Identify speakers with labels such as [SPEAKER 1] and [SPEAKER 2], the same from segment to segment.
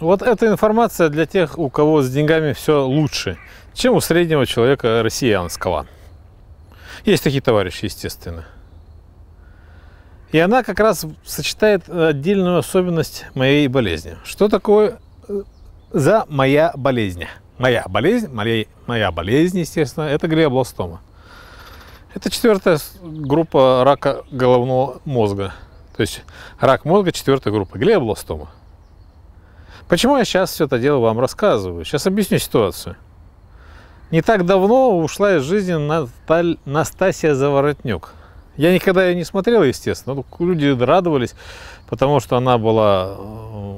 [SPEAKER 1] Вот эта информация для тех, у кого с деньгами все лучше, чем у среднего человека россиянского. Есть такие товарищи, естественно. И она как раз сочетает отдельную особенность моей болезни. Что такое э, за моя болезнь? Моя болезнь, моя, моя болезнь, естественно, это глиобластома. Это четвертая группа рака головного мозга. То есть рак мозга четвертая группа, глиобластома. Почему я сейчас все это дело вам рассказываю? Сейчас объясню ситуацию. Не так давно ушла из жизни Наталь... Настасья Заворотнюк. Я никогда ее не смотрел, естественно. Люди радовались, потому что она была э,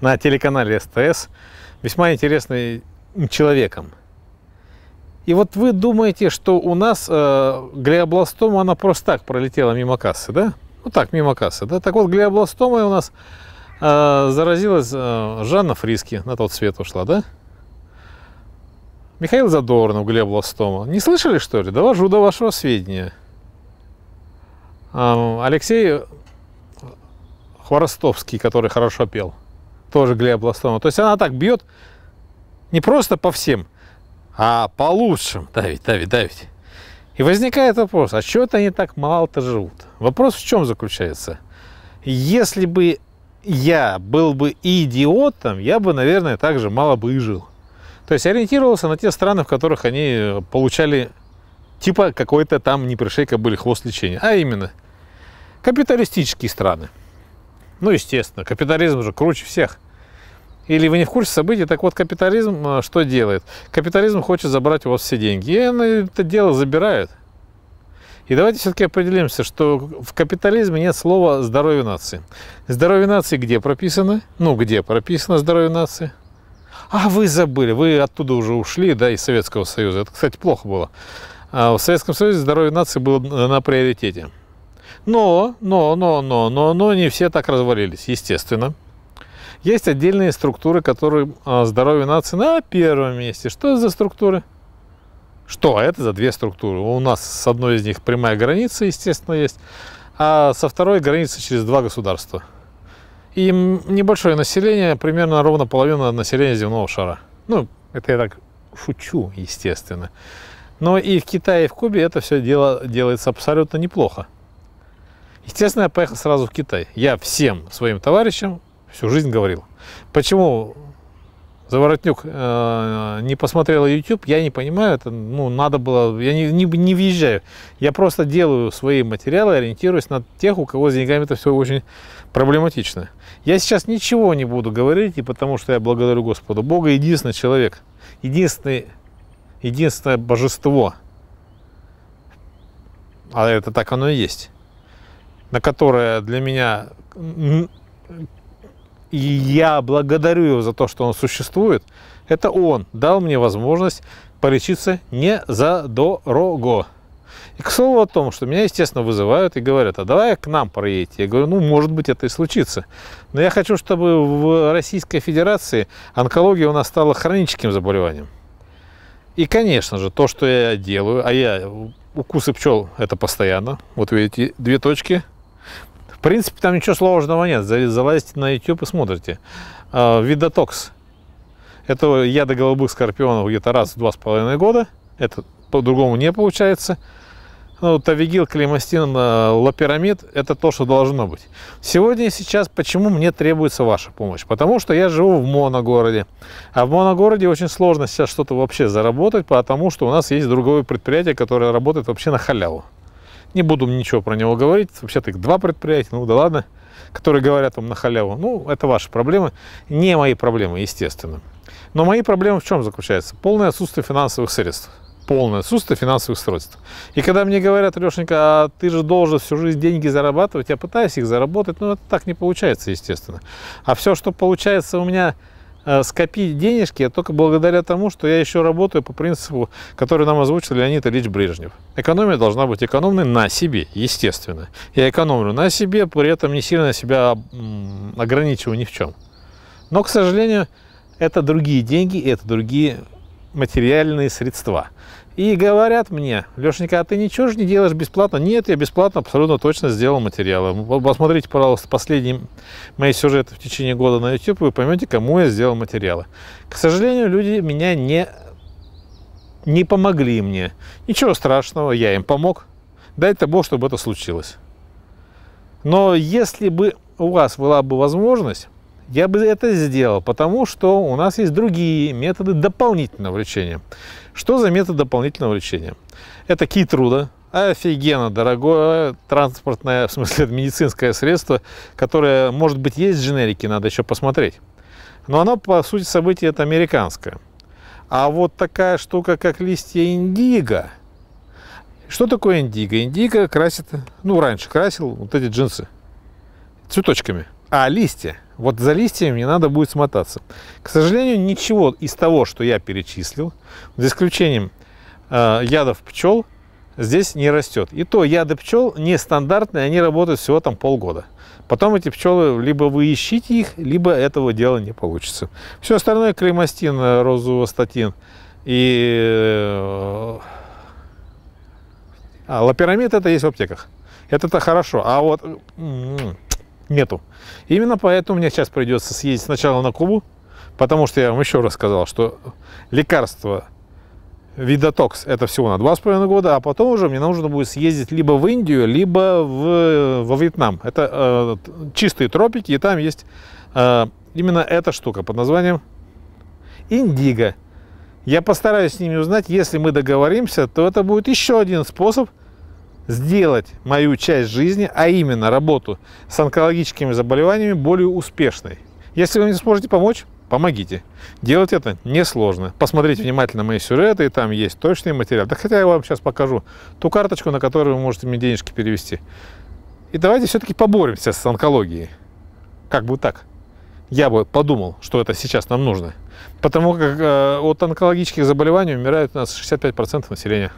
[SPEAKER 1] на телеканале СТС весьма интересным человеком. И вот вы думаете, что у нас э, глиобластома, она просто так пролетела мимо кассы, да? Ну так, мимо кассы, да? Так вот, глиобластома у нас а, заразилась а, Жанна Фриски, на тот свет ушла, да? Михаил Задорнов, Глеб Лостома. Не слышали, что ли? Довожу до вашего сведения. А, Алексей Хворостовский, который хорошо пел. Тоже Глеб Лостома. То есть она так бьет не просто по всем, а по лучшим. Давить, давить, давить. И возникает вопрос, а чего это они так мало-то живут? Вопрос в чем заключается? Если бы я был бы идиотом, я бы, наверное, также мало бы и жил. То есть ориентировался на те страны, в которых они получали типа какой-то там не пришейка были хвост лечения, а именно капиталистические страны. Ну, естественно, капитализм же круче всех. Или вы не в курсе событий, так вот капитализм а, что делает? Капитализм хочет забрать у вас все деньги, и это дело забирают. И давайте все-таки определимся, что в капитализме нет слова «здоровье нации». Здоровье нации где прописано? Ну, где прописано здоровье нации? А вы забыли, вы оттуда уже ушли, да, из Советского Союза. Это, кстати, плохо было. А в Советском Союзе здоровье нации было на приоритете. Но, но, но, но, но, но не все так развалились, естественно. Есть отдельные структуры, которые а, здоровье нации на первом месте. Что за структуры? Что а это за две структуры? У нас с одной из них прямая граница, естественно, есть, а со второй граница через два государства. И небольшое население, примерно ровно половина населения земного шара. Ну, это я так шучу, естественно. Но и в Китае, и в Кубе это все дело делается абсолютно неплохо. Естественно, я поехал сразу в Китай. Я всем своим товарищам всю жизнь говорил. Почему Заворотнюк э, не посмотрела YouTube, я не понимаю, это, ну, надо было, я не, не, не въезжаю. Я просто делаю свои материалы, ориентируясь на тех, у кого с деньгами это все очень проблематично. Я сейчас ничего не буду говорить, и потому что я благодарю Господу. Бога единственный человек, единственный, единственное божество, а это так оно и есть, на которое для меня и я благодарю его за то, что он существует, это он дал мне возможность полечиться не за дорого. И к слову о том, что меня, естественно, вызывают и говорят, а давай к нам проедете. Я говорю, ну, может быть, это и случится. Но я хочу, чтобы в Российской Федерации онкология у нас стала хроническим заболеванием. И, конечно же, то, что я делаю, а я укусы пчел – это постоянно. Вот видите, две точки. В принципе, там ничего сложного нет. Залазите на YouTube и смотрите. А, Видотокс. Это яда голубых скорпионов где-то раз в два с половиной года. Это по-другому не получается. Ну, тавигил, клемастин, а, лапирамид – это то, что должно быть. Сегодня и сейчас почему мне требуется ваша помощь? Потому что я живу в моногороде. А в моногороде очень сложно сейчас что-то вообще заработать, потому что у нас есть другое предприятие, которое работает вообще на халяву. Не буду ничего про него говорить. Вообще-то их два предприятия, ну да ладно, которые говорят вам на халяву. Ну, это ваши проблемы, не мои проблемы, естественно. Но мои проблемы в чем заключаются? Полное отсутствие финансовых средств. Полное отсутствие финансовых средств. И когда мне говорят, Лешенька, а ты же должен всю жизнь деньги зарабатывать, я пытаюсь их заработать, но ну, это так не получается, естественно. А все, что получается у меня Э, скопить денежки только благодаря тому, что я еще работаю по принципу, который нам озвучил Леонид Ильич Брежнев. Экономия должна быть экономной на себе, естественно. Я экономлю на себе, при этом не сильно себя ограничиваю ни в чем. Но, к сожалению, это другие деньги, это другие материальные средства. И говорят мне, Лешенька, а ты ничего же не делаешь бесплатно? Нет, я бесплатно абсолютно точно сделал материалы. Посмотрите, пожалуйста, последний мои сюжеты в течение года на YouTube, и вы поймете, кому я сделал материалы. К сожалению, люди меня не, не помогли мне. Ничего страшного, я им помог. Дай-то Бог, чтобы это случилось. Но если бы у вас была бы возможность я бы это сделал, потому что у нас есть другие методы дополнительного лечения. Что за метод дополнительного лечения? Это китруда, офигенно дорогое транспортное, в смысле медицинское средство, которое, может быть, есть в надо еще посмотреть. Но оно, по сути событий, это американское. А вот такая штука, как листья индиго. Что такое индиго? Индиго красит, ну, раньше красил вот эти джинсы цветочками. А листья – вот за листьями мне надо будет смотаться. К сожалению, ничего из того, что я перечислил, за исключением э, ядов пчел, здесь не растет. И то яды пчел нестандартные, они работают всего там полгода. Потом эти пчелы, либо вы ищите их, либо этого дела не получится. Все остальное, кремастин, э, розовостатин и э, а, лапирамид это есть в аптеках. Это-то хорошо. А вот нету. Именно поэтому мне сейчас придется съездить сначала на Кубу, потому что я вам еще раз сказал, что лекарство Видотокс это всего на 2,5 года, а потом уже мне нужно будет съездить либо в Индию, либо в, во Вьетнам. Это э, чистые тропики, и там есть э, именно эта штука под названием индиго. Я постараюсь с ними узнать, если мы договоримся, то это будет еще один способ – сделать мою часть жизни, а именно работу с онкологическими заболеваниями, более успешной. Если вы не сможете помочь, помогите. Делать это несложно. Посмотрите внимательно мои сюжеты, и там есть точный материал. Да хотя я вам сейчас покажу ту карточку, на которую вы можете мне денежки перевести. И давайте все-таки поборемся с онкологией. Как бы так. Я бы подумал, что это сейчас нам нужно. Потому как э, от онкологических заболеваний умирает у нас 65% населения.